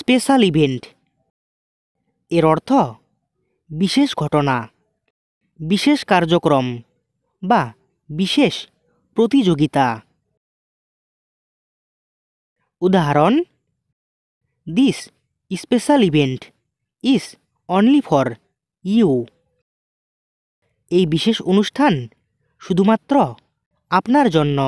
special event এর অর্থ বিশেষ ঘটনা বিশেষ কার্যক্রম বা বিশেষ প্রতিযোগিতা উদাহরণ this special event is only for you এই বিশেষ অনুষ্ঠান শুধুমাত্র আপনার জন্য